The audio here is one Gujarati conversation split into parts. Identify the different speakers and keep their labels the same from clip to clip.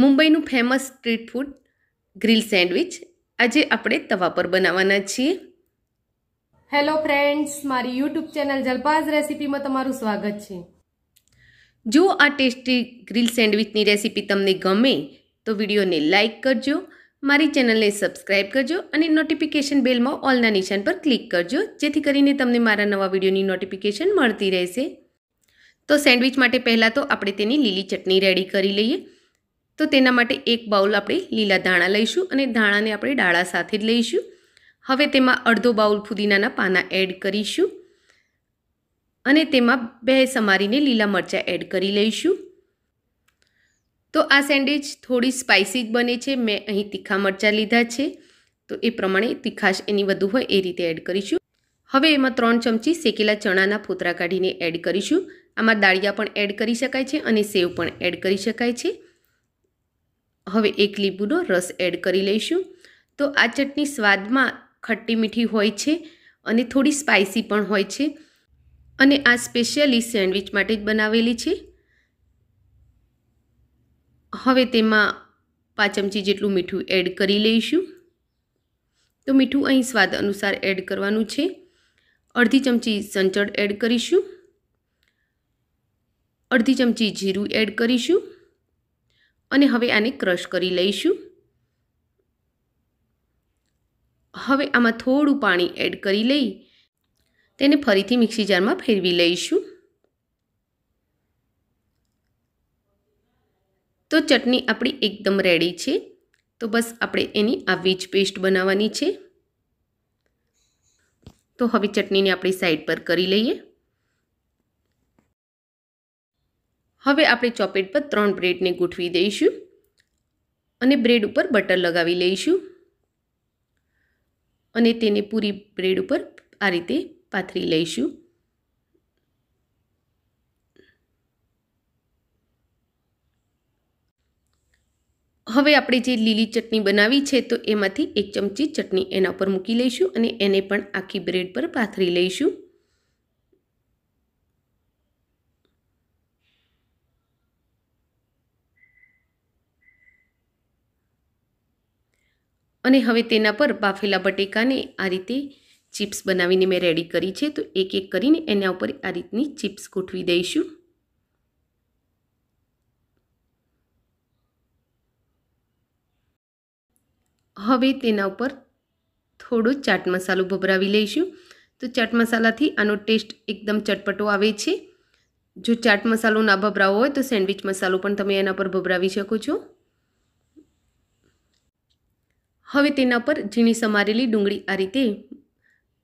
Speaker 1: મુંબઈનું famous street food grill sandwich આજે આપણે તવા પર બનાવવાના છીએ હેલો ફ્રેન્ડ્સ મારી યુટ્યુબ ચેનલ જલપાઝ રેસીપીમાં તમારું સ્વાગત છે જો આ ટેસ્ટી ગ્રીલ સેન્ડવિચની રેસીપી તમને ગમે તો વિડીયોને લાઇક કરજો મારી ચેનલને સબસ્ક્રાઇબ કરજો અને નોટિફિકેશન બેલમાં ઓલના નિશાન પર ક્લિક કરજો જેથી કરીને તમને મારા નવા વિડીયોની નોટિફિકેશન મળતી રહેશે તો સેન્ડવિચ માટે પહેલાં તો આપણે તેની લીલી ચટણી રેડી કરી લઈએ તો તેના માટે એક બાઉલ આપણે લીલા ધાણા લઈશું અને ધાણાને આપણે ડાળા સાથે જ લઈશું હવે તેમાં અડધો બાઉલ ફુદીનાના પાના એડ કરીશું અને તેમાં બે સમારીને લીલા મરચાં એડ કરી લઈશું તો આ સેન્ડવિચ થોડી સ્પાઇસી જ બને છે મેં અહીં તીખા મરચાં લીધા છે તો એ પ્રમાણે તીખાશ એની વધુ હોય એ રીતે એડ કરીશું હવે એમાં ત્રણ ચમચી શેકેલા ચણાના ફોતરા કાઢીને એડ કરીશું આમાં દાળિયા પણ એડ કરી શકાય છે અને સેવ પણ એડ કરી શકાય છે હવે એક લીંબુનો રસ એડ કરી લઈશું તો આ ચટણી સ્વાદમાં ખટ્ટી મીઠી હોય છે અને થોડી સ્પાઇસી પણ હોય છે અને આ સ્પેશિયલી સેન્ડવિચ માટે જ બનાવેલી છે હવે તેમાં પાંચ ચમચી જેટલું મીઠું એડ કરી લઈશું તો મીઠું અહીં સ્વાદ અનુસાર એડ કરવાનું છે અડધી ચમચી સંચળ એડ કરીશું અડધી ચમચી જીરું એડ કરીશું અને હવે આને ક્રશ કરી લઈશું હવે આમાં થોડું પાણી એડ કરી લઈ તેને ફરીથી મિક્સી જારમાં ફેરવી લઈશું તો ચટણી આપણી એકદમ રેડી છે તો બસ આપણે એની આવી જ પેસ્ટ બનાવવાની છે તો હવે ચટણીને આપણી સાઈડ પર કરી લઈએ હવે આપણે ચોપેટ પર ત્રણ બ્રેડને ગોઠવી દઈશું અને બ્રેડ ઉપર બટર લગાવી લઈશું અને તેને પૂરી બ્રેડ ઉપર આ રીતે પાથરી લઈશું હવે આપણે જે લીલી ચટણી બનાવી છે તો એમાંથી એક ચમચી ચટણી એના ઉપર મૂકી લઈશું અને એને પણ આખી બ્રેડ પર પાથરી લઈશું અને હવે તેના પર બાફેલા બટેકાને આ રીતે ચિપ્સ બનાવીને મેં રેડી કરી છે તો એક એક કરીને એના ઉપર આ રીતની ચિપ્સ ગોઠવી દઈશું હવે તેના ઉપર થોડો ચાટ મસાલો ભભરાવી લઈશું તો ચાટ મસાલાથી આનો ટેસ્ટ એકદમ ચટપટો આવે છે જો ચાટ મસાલો ના ભભરાવો હોય તો સેન્ડવિચ મસાલો પણ તમે એના પર ભભરાવી શકો છો હવે તેના પર ઝીણી સમારેલી ડુંગળી આ રીતે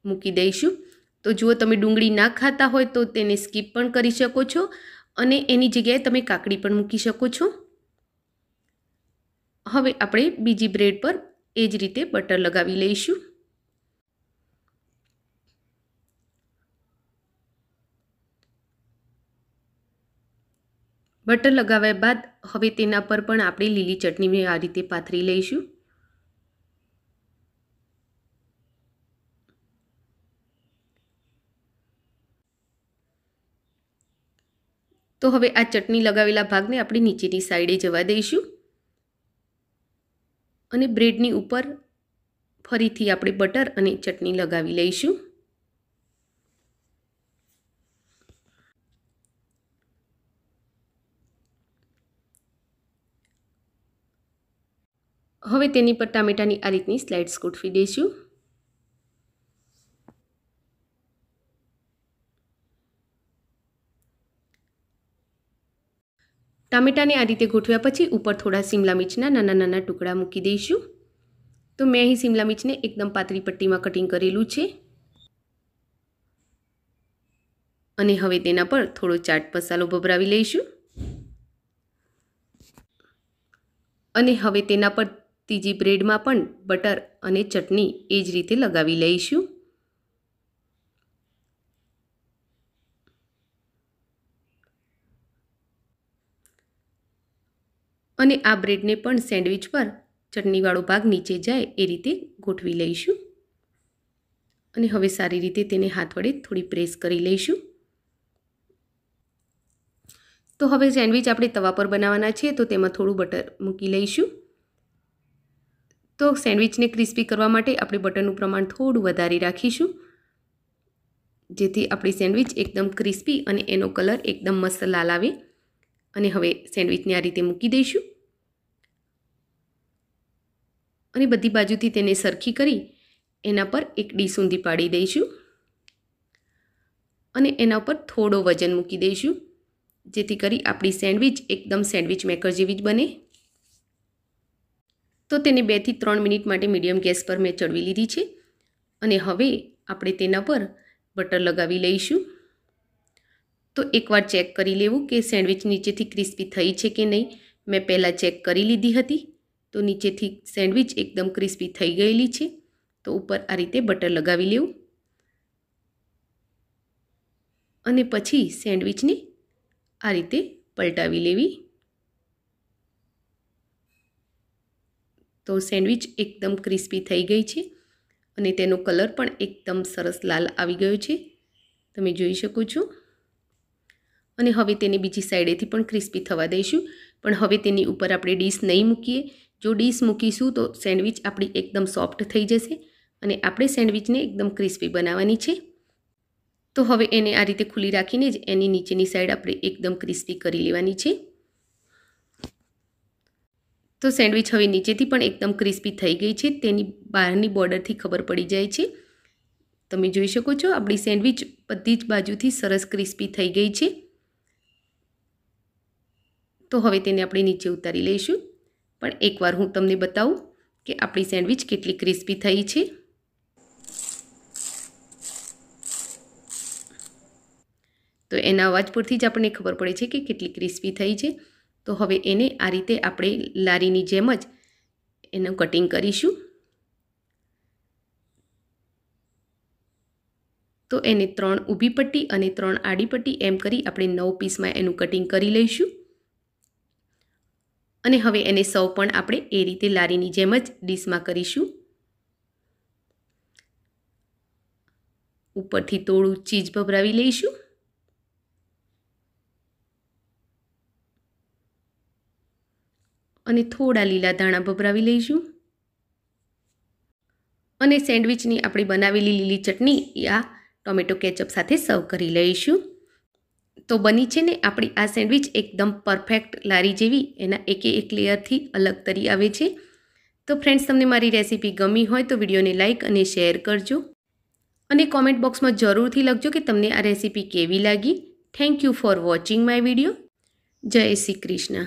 Speaker 1: મૂકી દઈશું તો જુઓ તમે ડુંગળી ના ખાતા હોય તો તેને સ્કીપ પણ કરી શકો છો અને એની જગ્યાએ તમે કાકડી પણ મૂકી શકો છો હવે આપણે બીજી બ્રેડ પર એ જ રીતે બટર લગાવી લઈશું બટર લગાવ્યા બાદ હવે તેના પર પણ આપણે લીલી ચટણી આ રીતે પાથરી લઈશું તો હવે આ ચટણી લગાવેલા ભાગને આપણે નીચેની સાઈડે જવા દઈશું અને બ્રેડની ઉપર ફરીથી આપણે બટર અને ચટણી લગાવી લઈશું હવે તેની પર ટામેટાની આ રીતની સ્લાઇડ્સ ગોઠવી દઈશું ટામેટાને આ રીતે ગોઠવ્યા પછી ઉપર થોડા શિમલા મિર્ચના નાના નાના ટુકડા મૂકી દઈશું તો મેં અહીં શિમલા મિર્ચને એકદમ પાતળી પટ્ટીમાં કટિંગ કરેલું છે અને હવે તેના પર થોડો ચાટ મસાલો ભભરાવી લઈશું અને હવે તેના પર ત્રીજી બ્રેડમાં પણ બટર અને ચટણી એ જ રીતે લગાવી લઈશું અને આ બ્રેડને પણ સેન્ડવિચ પર ચટણીવાળો ભાગ નીચે જાય એ રીતે ગોઠવી લઈશું અને હવે સારી રીતે તેને હાથ વડે થોડી પ્રેસ કરી લઈશું તો હવે સેન્ડવિચ આપણે તવા પર બનાવવાના છે તો તેમાં થોડું બટર મૂકી લઈશું તો સેન્ડવિચને ક્રિસ્પી કરવા માટે આપણે બટરનું પ્રમાણ થોડું વધારે રાખીશું જેથી આપણી સેન્ડવિચ એકદમ ક્રિસ્પી અને એનો કલર એકદમ મસ્ત લાલ આવે અને હવે સેન્ડવિચને આ રીતે મૂકી દઈશું અને બધી બાજુથી તેને સરખી કરી એના પર એક ડીશ ઊંધી પાડી દઈશું અને એના ઉપર થોડો વજન મૂકી દઈશું જેથી કરી આપણી સેન્ડવિચ એકદમ સેન્ડવિચ મેકર જેવી જ બને તો તેને બેથી ત્રણ મિનિટ માટે મીડિયમ ગેસ પર મેં ચડવી લીધી છે અને હવે આપણે તેના પર બટર લગાવી લઈશું તો એકવાર ચેક કરી લેવું કે સેન્ડવિચ નીચેથી ક્રિસ્પી થઈ છે કે નહીં મેં પહેલાં ચેક કરી લીધી હતી તો નીચેથી સેન્ડવિચ એકદમ ક્રિસ્પી થઈ ગયેલી છે તો ઉપર આ રીતે બટર લગાવી લેવું અને પછી સેન્ડવિચને આ રીતે પલટાવી લેવી તો સેન્ડવિચ એકદમ ક્રિસ્પી થઈ ગઈ છે અને તેનો કલર પણ એકદમ સરસ લાલ આવી ગયો છે તમે જોઈ શકો છો અને હવે તેને બીજી સાઈડેથી પણ ક્રિસ્પી થવા દઈશું પણ હવે તેની ઉપર આપણે ડીશ નહીં મૂકીએ જો ડીશ મૂકીશું તો સેન્ડવિચ આપણી એકદમ સોફ્ટ થઈ જશે અને આપણે સેન્ડવિચને એકદમ ક્રિસ્પી બનાવવાની છે તો હવે એને આ રીતે ખુલ્લી રાખીને જ એની નીચેની સાઈડ આપણે એકદમ ક્રિસ્પી કરી લેવાની છે તો સેન્ડવિચ હવે નીચેથી પણ એકદમ ક્રિસ્પી થઈ ગઈ છે તેની બહારની બોર્ડરથી ખબર પડી જાય છે તમે જોઈ શકો છો આપણી સેન્ડવિચ બધી જ બાજુથી સરસ ક્રિસ્પી થઈ ગઈ છે તો હવે તેને આપણે નીચે ઉતારી લઈશું પણ એકવાર હું તમને બતાવું કે આપણી સેન્ડવિચ કેટલી ક્રિસ્પી થઈ છે તો એના અવાજ પરથી જ આપણને ખબર પડે છે કે કેટલી ક્રિસ્પી થઈ છે તો હવે એને આ રીતે આપણે લારીની જેમ જ એનું કટિંગ કરીશું તો એને ત્રણ ઊભી પટ્ટી અને ત્રણ આડી પટ્ટી એમ કરી આપણે નવ પીસમાં એનું કટિંગ કરી લઈશું અને હવે એને સૌ પણ આપણે એ રીતે લારીની જેમ જ ડીશમાં કરીશું ઉપરથી થોડું ચીજ ભભરાવી લઈશું અને થોડા લીલા ધાણા ભભરાવી લઈશું અને સેન્ડવિચની આપણી બનાવેલી લીલી ચટણી આ ટોમેટો કેચઅપ સાથે સર્વ કરી લઈશું તો બની છે ને આપણી આ સેન્ડવિચ એકદમ પરફેક્ટ લારી જેવી એના એકે એક લેયરથી અલગ તરી આવે છે તો ફ્રેન્ડ્સ તમને મારી રેસીપી ગમી હોય તો વિડીયોને લાઇક અને શેર કરજો અને કોમેન્ટ બોક્સમાં જરૂરથી લખજો કે તમને આ રેસીપી કેવી લાગી thank you for watching my video જય શ્રી કૃષ્ણ